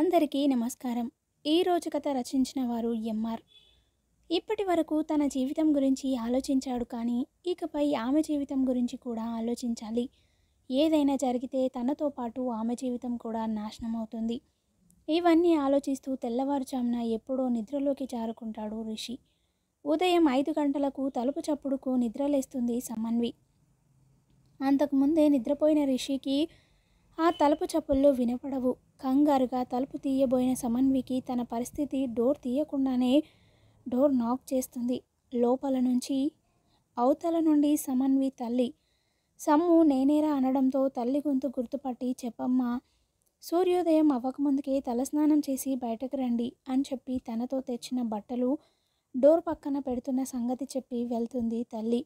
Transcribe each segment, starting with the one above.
అందరికీ నమస్కారం ఈ రోజు కథ రచించిన వారు ఎంఆర్ ఇప్పటి వరకు తన జీవితం గురించి ఆలోచించాడు కానీ ఇకపై ఆమె జీవితం గురించి కూడా ఆలోచించాలి ఏదైనా జరిగితే తనతో పాటు ఆమె జీవితం కూడా నాశనం అవుతుంది ఇవన్నీ ఆలోచిస్తూ తెల్లవారుజామున ఎప్పుడో నిద్రలోకి జారుకుంటాడు రిషి ఉదయం ఐదు గంటలకు తలుపు చప్పుడుకు నిద్రలేస్తుంది సమన్వి అంతకుముందే నిద్రపోయిన రిషికి ఆ తలుపు చప్పుళ్ళు వినపడవు కంగారుగా తలుపు తీయబోయిన సమన్వికి తన పరిస్థితి డోర్ తీయకుండానే డోర్ నాక్ చేస్తుంది లోపల నుంచి అవతల నుండి సమన్వి తల్లి సమ్ము నేనేరా అనడంతో తల్లి గొంతు గుర్తుపట్టి చెప్పమ్మా సూర్యోదయం అవ్వకముందుకే తలస్నానం చేసి బయటకు రండి అని చెప్పి తనతో తెచ్చిన బట్టలు డోర్ పక్కన పెడుతున్న సంగతి చెప్పి వెళ్తుంది తల్లి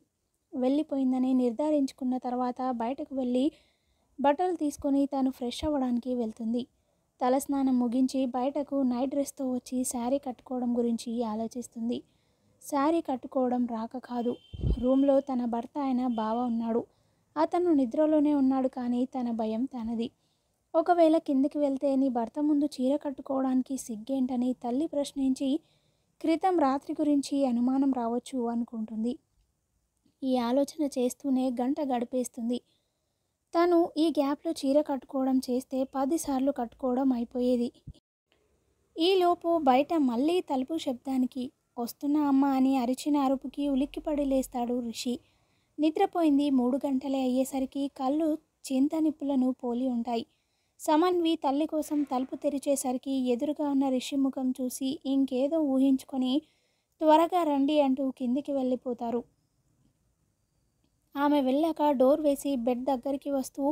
వెళ్ళిపోయిందని నిర్ధారించుకున్న తర్వాత బయటకు వెళ్ళి బట్టలు తీసుకొని తాను ఫ్రెష్ అవ్వడానికి వెళ్తుంది తలస్నానం ముగించి బయటకు నైట్ డ్రెస్తో వచ్చి శారీ కట్టుకోవడం గురించి ఆలోచిస్తుంది శారీ కట్టుకోవడం రాక కాదు రూమ్లో తన భర్త అయిన బావ ఉన్నాడు అతను నిద్రలోనే ఉన్నాడు కానీ తన భయం తనది ఒకవేళ కిందికి వెళ్తే నీ భర్త ముందు చీర కట్టుకోవడానికి సిగ్గేంటని తల్లి ప్రశ్నించి క్రితం రాత్రి గురించి అనుమానం రావచ్చు అనుకుంటుంది ఈ ఆలోచన చేస్తూనే గంట గడిపేస్తుంది తను ఈ గ్యాప్లో చీర కట్టుకోవడం చేస్తే పదిసార్లు కట్టుకోవడం అయిపోయేది ఈలోపు బయట మళ్ళీ తలుపు శబ్దానికి వస్తున్న అమ్మ అని అరిచిన అరుపుకి ఉలిక్కిపడి లేస్తాడు ఋషి నిద్రపోయింది మూడు గంటలే అయ్యేసరికి కళ్ళు చింత నిప్పులను పోలి ఉంటాయి సమన్వి తల్లి కోసం తలుపు తెరిచేసరికి ఎదురుగా ఉన్న ఋషి ముఖం చూసి ఇంకేదో ఊహించుకొని త్వరగా రండి అంటూ కిందికి వెళ్ళిపోతారు ఆమె వెళ్ళాక డోర్ వేసి బెడ్ దగ్గరికి వస్తూ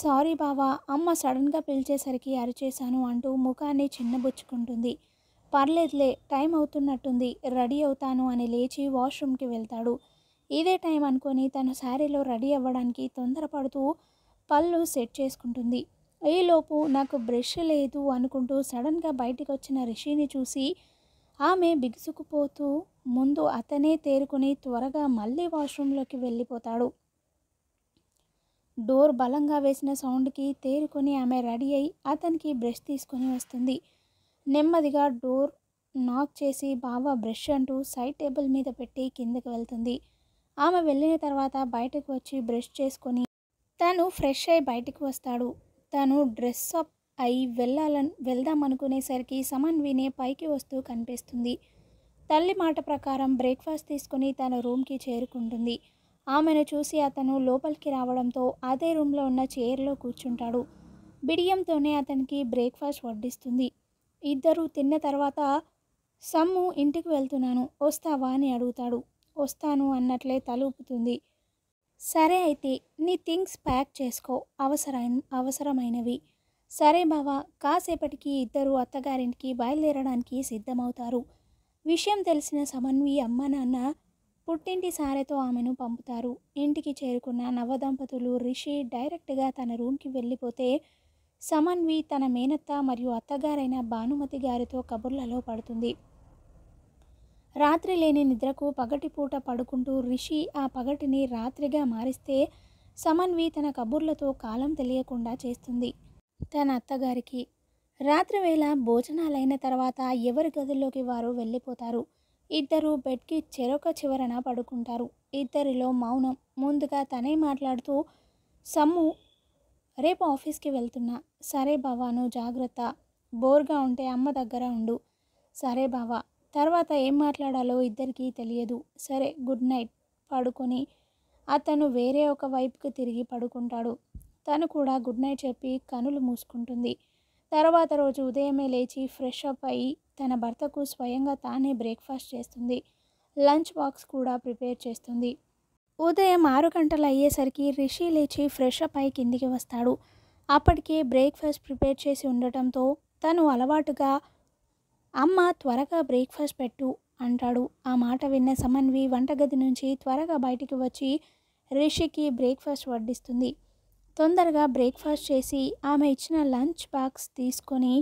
సారీ బావా అమ్మ సడన్గా పిలిచేసరికి అరిచేశాను అంటూ ముఖాన్ని చిన్నబుచ్చుకుంటుంది పర్లేదులే టైం అవుతున్నట్టుంది రెడీ అవుతాను అని లేచి వాష్రూమ్కి వెళ్తాడు ఇదే టైం అనుకొని తన శారీలో రెడీ అవ్వడానికి తొందరపడుతూ పళ్ళు సెట్ చేసుకుంటుంది ఈలోపు నాకు బ్రష్ లేదు అనుకుంటూ సడన్గా బయటికి వచ్చిన రిషిని చూసి ఆమె బిగుసుకుపోతూ ముందు అతనే తేరుకుని త్వరగా మళ్ళీ వాష్రూంలోకి వెళ్ళిపోతాడు డోర్ బలంగా వేసిన సౌండ్కి తేరుకొని ఆమె రెడీ అయి అతనికి బ్రష్ తీసుకొని వస్తుంది నెమ్మదిగా డోర్ నాక్ చేసి బావ బ్రష్ అంటూ సైడ్ టేబుల్ మీద పెట్టి కిందకి వెళ్తుంది ఆమె వెళ్ళిన తర్వాత బయటకు వచ్చి బ్రష్ చేసుకొని తను ఫ్రెష్ అయి బయటకు వస్తాడు తను డ్రెస్ అప్ అయి వెళ్ళాలని వెళ్దామనుకునేసరికి సమన్వినే పైకి వస్తూ కనిపిస్తుంది తల్లి మాట ప్రకారం బ్రేక్ఫాస్ట్ తీసుకుని తన రూమ్కి చేరుకుంటుంది ఆమెను చూసి అతను లోపలికి రావడంతో అదే రూమ్లో ఉన్న చైర్లో కూర్చుంటాడు బిడియంతోనే అతనికి బ్రేక్ఫాస్ట్ వడ్డిస్తుంది ఇద్దరు తిన్న తర్వాత సమ్ము ఇంటికి వెళ్తున్నాను వస్తావా అని అడుగుతాడు వస్తాను అన్నట్లే తలుపుతుంది సరే అయితే నీ థింగ్స్ ప్యాక్ చేసుకో అవసరం అవసరమైనవి సరే బావా కాసేపటికి ఇద్దరు అత్తగారింటికి బయలుదేరడానికి సిద్ధమవుతారు విషయం తెలిసిన సమన్వి అమ్మ నాన్న పుట్టింటి సారెతో ఆమెను పంపుతారు ఇంటికి చేరుకున్న నవదంపతులు రిషి డైరెక్ట్గా తన రూమ్కి వెళ్ళిపోతే సమన్వి తన మేనత్త మరియు అత్తగారైన భానుమతి గారితో కబుర్లలో పడుతుంది రాత్రి లేని నిద్రకు పగటిపూట పడుకుంటూ రిషి ఆ పగటిని రాత్రిగా మారిస్తే సమన్వి తన కబుర్లతో కాలం తెలియకుండా చేస్తుంది తన అత్తగారికి రాత్రివేళ భోజనాలైన తర్వాత ఎవరి గదుల్లోకి వారు వెళ్ళిపోతారు ఇద్దరు బెడ్కి చెరొక చివరన పడుకుంటారు ఇద్దరిలో మౌనం ముందుగా తనే మాట్లాడుతూ సమ్ము రేపు ఆఫీస్కి వెళ్తున్నా సరే బావాను జాగ్రత్త బోర్గా ఉంటే అమ్మ దగ్గర ఉండు సరే బావా తర్వాత ఏం మాట్లాడాలో ఇద్దరికీ తెలియదు సరే గుడ్ నైట్ పడుకొని అతను వేరే ఒక వైపుకు తిరిగి పడుకుంటాడు తను కూడా గుడ్ నైట్ చెప్పి కనులు మూసుకుంటుంది తర్వాత రోజు ఉదయమే లేచి ఫ్రెష్ అప్ అయ్యి తన భర్తకు స్వయంగా తానే బ్రేక్ఫాస్ట్ చేస్తుంది లంచ్ బాక్స్ కూడా ప్రిపేర్ చేస్తుంది ఉదయం ఆరు గంటలు అయ్యేసరికి రిషి లేచి ఫ్రెష్ అప్ అయి కిందికి వస్తాడు అప్పటికే బ్రేక్ఫాస్ట్ ప్రిపేర్ చేసి ఉండటంతో తను అలవాటుగా అమ్మ త్వరగా బ్రేక్ఫాస్ట్ పెట్టు అంటాడు ఆ మాట విన్న సమన్వి వంటగది నుంచి త్వరగా బయటికి వచ్చి రిషికి బ్రేక్ఫాస్ట్ వడ్డిస్తుంది తొందరగా బ్రేక్ఫాస్ట్ చేసి ఆమె ఇచ్చిన లంచ్ బాక్స్ తీసుకొని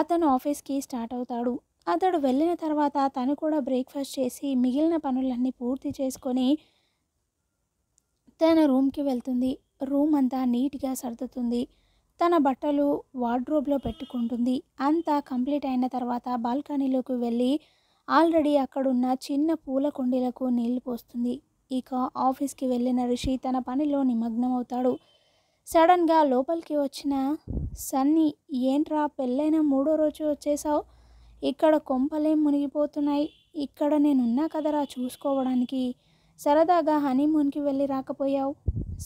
అతను ఆఫీస్కి స్టార్ట్ అవుతాడు అతడు వెళ్ళిన తర్వాత తను కూడా బ్రేక్ఫాస్ట్ చేసి మిగిలిన పనులన్నీ పూర్తి చేసుకొని తన రూమ్కి వెళ్తుంది రూమ్ అంతా నీట్గా సర్దుతుంది తన బట్టలు వార్డ్రోబ్లో పెట్టుకుంటుంది అంతా కంప్లీట్ అయిన తర్వాత బాల్కనీలోకి వెళ్ళి ఆల్రెడీ అక్కడున్న చిన్న పూల కుండీలకు నీళ్లు పోస్తుంది ఇక ఆఫీస్కి వెళ్ళిన రిషి తన పనిలో నిమగ్నమవుతాడు సడన్గా లోపలికి వచ్చిన సన్ని ఏంట్రా పెళ్ళైన మూడో రోజు వచ్చేసావు ఇక్కడ కొంపలేం మునిగిపోతున్నాయి ఇక్కడ నేనున్నా కదరా చూసుకోవడానికి సరదాగా హనీమూన్కి వెళ్ళి రాకపోయావు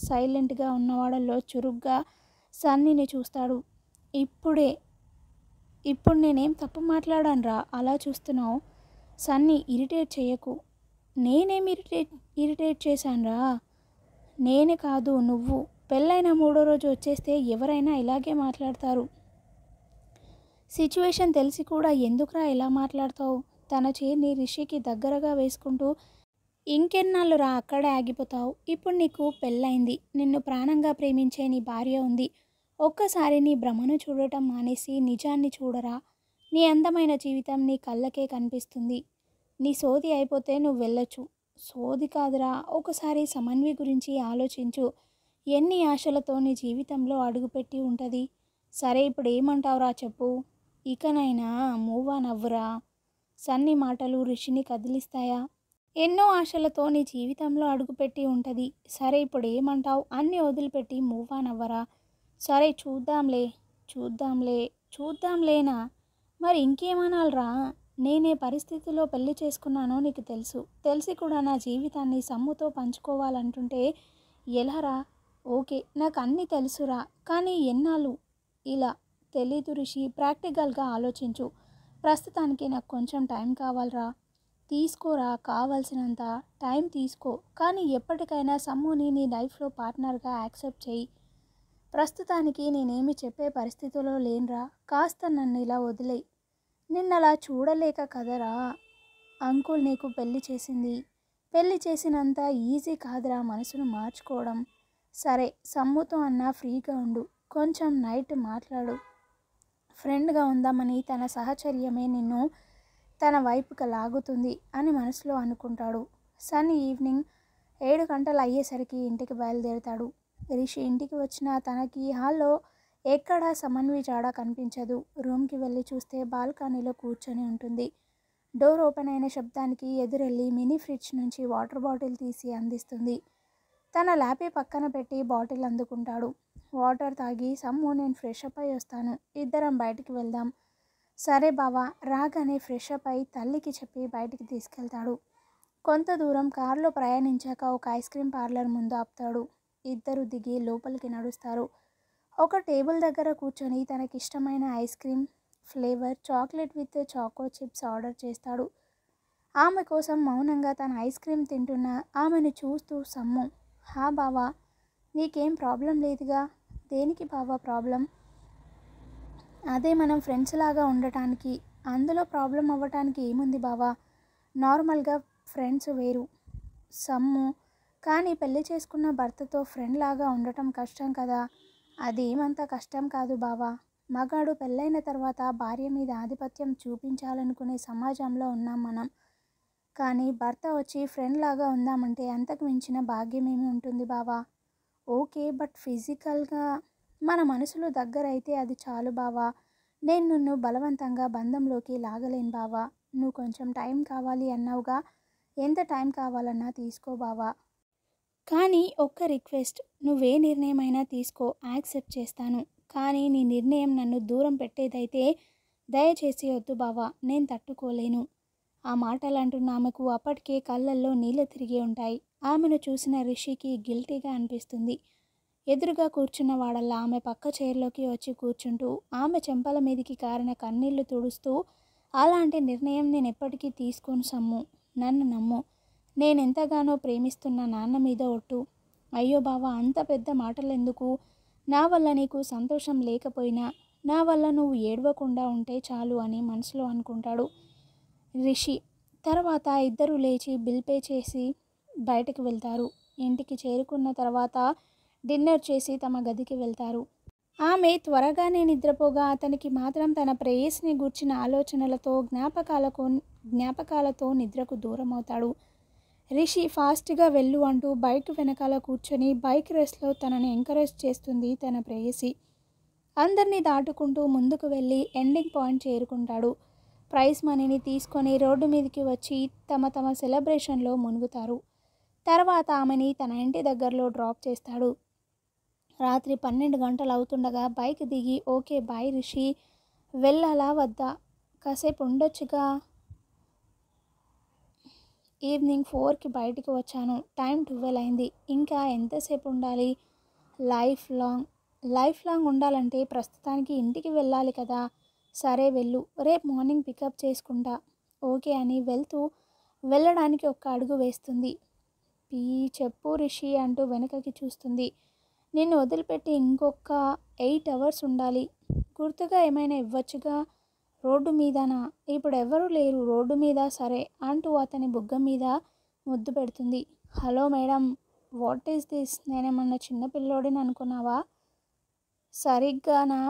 సైలెంట్గా ఉన్నవాడల్లో చురుగ్గా సన్నీని చూస్తాడు ఇప్పుడే ఇప్పుడు నేనేం తప్పు మాట్లాడానురా అలా చూస్తున్నావు సన్ని ఇరిటేట్ చేయకు నేనేం ఇరిటేట్ ఇరిటేట్ చేశానురా నేనే కాదు నువ్వు పెళ్ళైన మూడో రోజు వచ్చేస్తే ఎవరైనా ఇలాగే మాట్లాడతారు సిచ్యువేషన్ తెలిసి కూడా ఎందుకురా ఇలా మాట్లాడతావు తన చేతిని రిషికి దగ్గరగా వేసుకుంటూ ఇంకెన్నాళ్ళు రా అక్కడే ఆగిపోతావు ఇప్పుడు నీకు పెళ్ళైంది నిన్ను ప్రాణంగా ప్రేమించే నీ భార్య ఉంది ఒక్కసారి నీ భ్రమను చూడటం మానేసి నిజాన్ని చూడరా నీ అందమైన జీవితం నీ కళ్ళకే కనిపిస్తుంది నీ సోది అయిపోతే నువ్వు వెళ్ళొచ్చు సోది కాదురా ఒకసారి సమన్వి గురించి ఆలోచించు ఎన్ని ఆశలతో నీ జీవితంలో అడుగుపెట్టి ఉంటుంది సరే ఇప్పుడు ఏమంటావురా చెప్పు ఇకనైనా మూవ్ ఆన్ అవ్వురా సన్ని మాటలు రిషిని కదిలిస్తాయా ఎన్నో ఆశలతో నీ జీవితంలో అడుగుపెట్టి ఉంటుంది సరే ఇప్పుడు ఏమంటావు అన్ని వదిలిపెట్టి మూవ్ ఆన్ అవ్వరా సరే చూద్దాంలే చూద్దాంలే చూద్దాంలేనా మరి ఇంకేమనాలరా నేనే పరిస్థితిలో పెళ్లి చేసుకున్నానో నీకు తెలుసు తెలిసి కూడా నా జీవితాన్ని సమ్ముతో పంచుకోవాలంటుంటే రా ఓకే నాకు అన్నీ తెలుసురా కానీ ఎన్నాళ్ళు ఇలా తెలీదు రిషి ప్రాక్టికల్గా ఆలోచించు ప్రస్తుతానికి నాకు కొంచెం టైం కావాలరా తీసుకోరా కావాల్సినంత టైం తీసుకో కానీ ఎప్పటికైనా సమ్ముని నీ లైఫ్లో పార్ట్నర్గా యాక్సెప్ట్ చేయి ప్రస్తుతానికి నేనేమి చెప్పే పరిస్థితిలో లేనురా కాస్త నన్ను ఇలా నిన్న నిన్నలా చూడలేక కదరా అంకుల్ నీకు పెళ్లి చేసింది పెళ్లి చేసినంత ఈజీ కాదురా మనసును మార్చుకోవడం సరే సమ్ముతో అన్నా ఫ్రీగా ఉండు కొంచెం నైట్ మాట్లాడు ఫ్రెండ్గా ఉందామని తన సహచర్యమే నిన్ను తన వైపుకి లాగుతుంది అని మనసులో అనుకుంటాడు సన్ ఈవినింగ్ ఏడు గంటలు అయ్యేసరికి ఇంటికి బయలుదేరుతాడు రిషి ఇంటికి వచ్చిన తనకి హాల్లో ఎక్కడా సమన్వి జాడ కనిపించదు రూమ్కి వెళ్ళి చూస్తే బాల్కనీలో కూర్చొని ఉంటుంది డోర్ ఓపెన్ అయిన శబ్దానికి ఎదురెళ్ళి మినీ ఫ్రిడ్జ్ నుంచి వాటర్ బాటిల్ తీసి అందిస్తుంది తన ల్యాపీ పక్కన పెట్టి బాటిల్ అందుకుంటాడు వాటర్ తాగి సమ్ము నేను ఫ్రెష్ అప్ అయి వస్తాను ఇద్దరం బయటికి వెళ్దాం సరే బావా రాగానే ఫ్రెష్ అప్ అయి తల్లికి చెప్పి బయటికి తీసుకెళ్తాడు కొంత దూరం కారులో ప్రయాణించాక ఒక ఐస్ క్రీమ్ పార్లర్ ముందు ఆపుతాడు ఇద్దరు దిగి లోపలికి నడుస్తారు ఒక టేబుల్ దగ్గర కూర్చొని తనకిష్టమైన ice cream flavour chocolate with choco chips order చేస్తాడు ఆమె కోసం మౌనంగా తన ఐస్ క్రీమ్ తింటున్న ఆమెను చూస్తూ సమ్ము హా బావా నీకేం ప్రాబ్లం లేదుగా దేనికి బావా ప్రాబ్లం అదే మనం ఫ్రెండ్స్ లాగా ఉండటానికి అందులో ప్రాబ్లం అవ్వటానికి ఏముంది బావా నార్మల్గా ఫ్రెండ్స్ వేరు సమ్ము కానీ పెళ్లి చేసుకున్న భర్తతో ఫ్రెండ్ లాగా ఉండటం కష్టం కదా అదేమంత కష్టం కాదు బావా మగాడు పెళ్ళైన తర్వాత భార్య మీద ఆధిపత్యం చూపించాలనుకునే సమాజంలో ఉన్నాం మనం కానీ భర్త వచ్చి ఫ్రెండ్ లాగా ఉందామంటే అంతకు మించిన భాగ్యం ఏమి ఉంటుంది బావా ఓకే బట్ ఫిజికల్గా మన మనసులో దగ్గర అయితే అది చాలు బావా నేను నిన్ను బలవంతంగా బంధంలోకి లాగలేను బావా నువ్వు కొంచెం టైం కావాలి అన్నావుగా ఎంత టైం కావాలన్నా తీసుకో బావా కానీ ఒక్క రిక్వెస్ట్ నువ్వే నిర్ణయమైనా తీసుకో యాక్సెప్ట్ చేస్తాను కానీ నీ నిర్ణయం నన్ను దూరం పెట్టేదైతే దయచేసి వద్దు బావా నేను తట్టుకోలేను ఆ మాటలంటున్న ఆమెకు అప్పటికే కళ్ళల్లో నీళ్ళు తిరిగి ఉంటాయి ఆమెను చూసిన రిషికి గిల్టీగా అనిపిస్తుంది ఎదురుగా కూర్చున్న వాడల్లా ఆమె పక్క చైర్లోకి వచ్చి కూర్చుంటూ ఆమె చెంపల మీదికి కారిన కన్నీళ్లు తుడుస్తూ అలాంటి నిర్ణయం నేను ఎప్పటికీ తీసుకొని సమ్ము నన్ను నమ్ము నేనెంతగానో ప్రేమిస్తున్న నాన్న మీద ఒట్టు అయ్యో బావ అంత పెద్ద మాటలెందుకు నా వల్ల నీకు సంతోషం లేకపోయినా నా వల్ల నువ్వు ఏడవకుండా ఉంటే చాలు అని మనసులో అనుకుంటాడు రిషి తర్వాత ఇద్దరు లేచి బిల్ పే చేసి బయటకు వెళ్తారు ఇంటికి చేరుకున్న తర్వాత డిన్నర్ చేసి తమ గదికి వెళ్తారు ఆమె త్వరగానే నిద్రపోగా అతనికి మాత్రం తన ప్రేయస్ని గూర్చిన ఆలోచనలతో జ్ఞాపకాలకు జ్ఞాపకాలతో నిద్రకు దూరమవుతాడు రిషి ఫాస్ట్గా వెళ్ళు అంటూ బైక్ వెనకాల కూర్చొని బైక్ రేస్లో తనని ఎంకరేజ్ చేస్తుంది తన ప్రేయసి అందరినీ దాటుకుంటూ ముందుకు వెళ్ళి ఎండింగ్ పాయింట్ చేరుకుంటాడు ప్రైజ్ మనీని తీసుకొని రోడ్డు మీదకి వచ్చి తమ తమ సెలబ్రేషన్లో మునుగుతారు తర్వాత ఆమెని తన ఇంటి దగ్గరలో డ్రాప్ చేస్తాడు రాత్రి పన్నెండు గంటలు అవుతుండగా బైక్ దిగి ఓకే బాయ్ రిషి వెళ్ళాలా వద్దా కాసేపు ఉండొచ్చుగా ఈవినింగ్ ఫోర్కి బయటికి వచ్చాను టైం ట్వెల్వ్ అయింది ఇంకా ఎంతసేపు ఉండాలి లైఫ్ లాంగ్ లైఫ్ లాంగ్ ఉండాలంటే ప్రస్తుతానికి ఇంటికి వెళ్ళాలి కదా సరే వెళ్ళు రేపు మార్నింగ్ పికప్ చేసుకుంటా ఓకే అని వెళ్తూ వెళ్ళడానికి ఒక్క అడుగు వేస్తుంది పీ చెప్పు రిషి అంటూ వెనకకి చూస్తుంది నిన్ను వదిలిపెట్టి ఇంకొక ఎయిట్ అవర్స్ ఉండాలి గుర్తుగా ఏమైనా ఇవ్వచ్చుగా రోడ్డు మీదనా ఇప్పుడు ఎవరు లేరు రోడ్డు మీద సరే అంటూ అతని బుగ్గ మీద ముద్దు పెడుతుంది hello madam what is this నేనేమన్నా చిన్నపిల్లోడిని అనుకున్నావా సరిగ్గా నా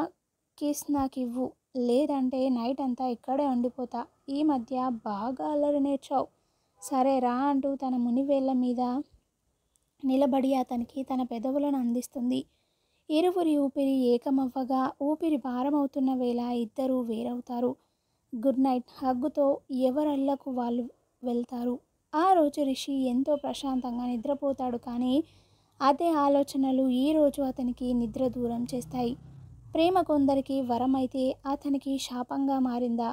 కిస్ నాకు ఇవ్వు లేదంటే నైట్ అంతా ఇక్కడే ఉండిపోతా ఈ మధ్య బాగా అల్లరి నేర్చావు సరే రా అంటూ తన మునివేళ్ల మీద నిలబడి అతనికి తన పెదవులను అందిస్తుంది ఇరువురి ఊపిరి ఏకమవ్వగా ఊపిరి భారమవుతున్న వేళ ఇద్దరూ వేరవుతారు గుడ్ నైట్ హగ్గుతో ఎవరల్లకు వాళ్ళు వెళ్తారు ఆ రోజు రిషి ఎంతో ప్రశాంతంగా నిద్రపోతాడు కానీ అదే ఆలోచనలు ఈరోజు అతనికి నిద్ర దూరం చేస్తాయి ప్రేమ కొందరికి వరమైతే అతనికి శాపంగా మారిందా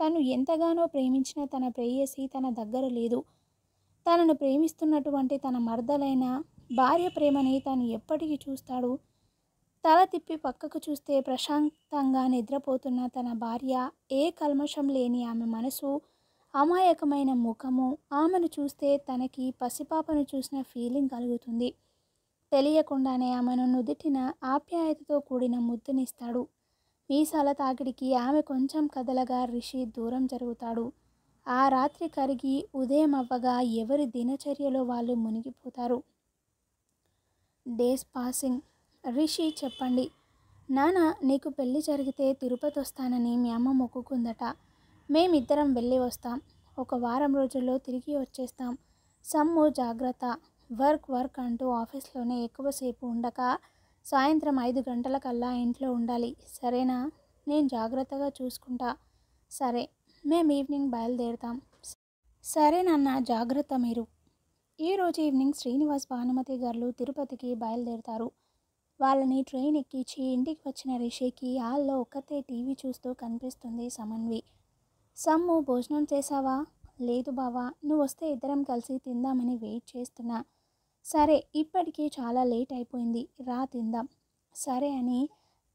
తను ఎంతగానో ప్రేమించిన తన ప్రేయసి తన దగ్గర లేదు తనను ప్రేమిస్తున్నటువంటి తన మర్దలైన భార్య ప్రేమని తను ఎప్పటికీ చూస్తాడు తల తిప్పి పక్కకు చూస్తే ప్రశాంతంగా నిద్రపోతున్న తన భార్య ఏ కల్మషం లేని ఆమె మనసు అమాయకమైన ముఖము ఆమెను చూస్తే తనకి పసిపాపను చూసిన ఫీలింగ్ కలుగుతుంది తెలియకుండానే ఆమెను నుదుటిన ఆప్యాయతతో కూడిన ముద్దునిస్తాడు మీసాల తాకిడికి ఆమె కొంచెం కదలగా రిషి దూరం జరుగుతాడు ఆ రాత్రి కరిగి ఉదయం అవ్వగా ఎవరి దినచర్యలో వాళ్ళు మునిగిపోతారు డేస్ పాసింగ్ రిషి చెప్పండి నానా నీకు పెళ్ళి జరిగితే తిరుపతి వస్తానని మీ అమ్మ మొక్కుకుందట మేమిద్దరం వెళ్ళి వస్తాం ఒక వారం రోజుల్లో తిరిగి వచ్చేస్తాం సమ్ము జాగ్రత్త వర్క్ వర్క్ అంటూ ఆఫీస్లోనే ఎక్కువసేపు ఉండక సాయంత్రం ఐదు గంటలకల్లా ఇంట్లో ఉండాలి సరేనా నేను జాగ్రత్తగా చూసుకుంటా సరే మేము ఈవినింగ్ బయలుదేరుతాం సరే నాన్న జాగ్రత్త మీరు ఈరోజు ఈవినింగ్ శ్రీనివాస్ భానుమతి గారు తిరుపతికి బయలుదేరుతారు వాళ్ళని ట్రైన్ ఎక్కించి ఇంటికి వచ్చిన రిషికి హాల్లో ఒక్కతే టీవీ చూస్తూ కనిపిస్తుంది సమన్వి సమ్ము భోజనం చేశావా లేదు బావా నువ్వు వస్తే ఇద్దరం కలిసి తిందామని వెయిట్ చేస్తున్నా సరే ఇప్పటికే చాలా లేట్ అయిపోయింది రా తిందాం సరే అని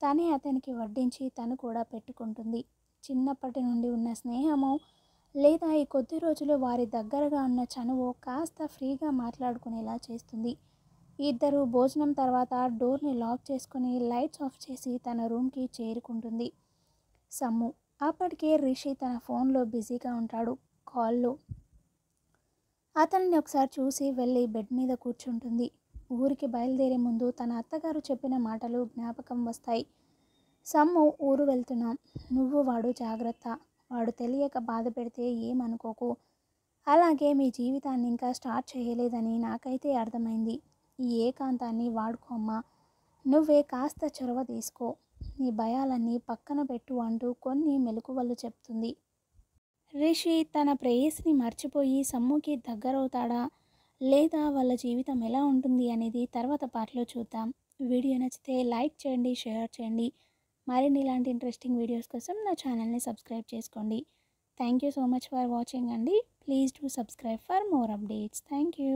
తనే అతనికి వడ్డించి తను కూడా పెట్టుకుంటుంది చిన్నప్పటి నుండి ఉన్న స్నేహము లేదా ఈ కొద్ది రోజులు వారి దగ్గరగా ఉన్న చనువు కాస్త ఫ్రీగా మాట్లాడుకునేలా చేస్తుంది ఇద్దరు భోజనం తర్వాత డోర్ని లాక్ చేసుకుని లైట్స్ ఆఫ్ చేసి తన రూమ్కి చేరుకుంటుంది సమ్ము అప్పటికే రిషి తన ఫోన్లో బిజీగా ఉంటాడు కాల్లో అతనిని ఒకసారి చూసి వెళ్ళి బెడ్ మీద కూర్చుంటుంది ఊరికి బయలుదేరే ముందు తన అత్తగారు చెప్పిన మాటలు జ్ఞాపకం వస్తాయి సమ్ము ఊరు వెళ్తున్నాం నువ్వు వాడు జాగ్రత్త వాడు తెలియక బాధ పెడితే ఏమనుకోకు అలాగే మీ జీవితాన్ని ఇంకా స్టార్ట్ చేయలేదని నాకైతే అర్థమైంది ఈ ఏకాంతాన్ని వాడుకోమ్మా నువ్వే కాస్త చొరవ తీసుకో నీ భయాలన్నీ పక్కన పెట్టు అంటూ కొన్ని మెలకువలు చెప్తుంది రిషి తన ప్రేయస్ని మర్చిపోయి సమ్ముకి దగ్గరవుతాడా లేదా వాళ్ళ జీవితం ఎలా ఉంటుంది అనేది తర్వాత పార్ట్లో చూద్దాం వీడియో నచ్చితే లైక్ చేయండి షేర్ చేయండి మరిన్ని ఇలాంటి ఇంట్రెస్టింగ్ వీడియోస్ కోసం నా ఛానల్ని సబ్స్క్రైబ్ చేసుకోండి thank you so much for watching అండి please do subscribe for more updates thank you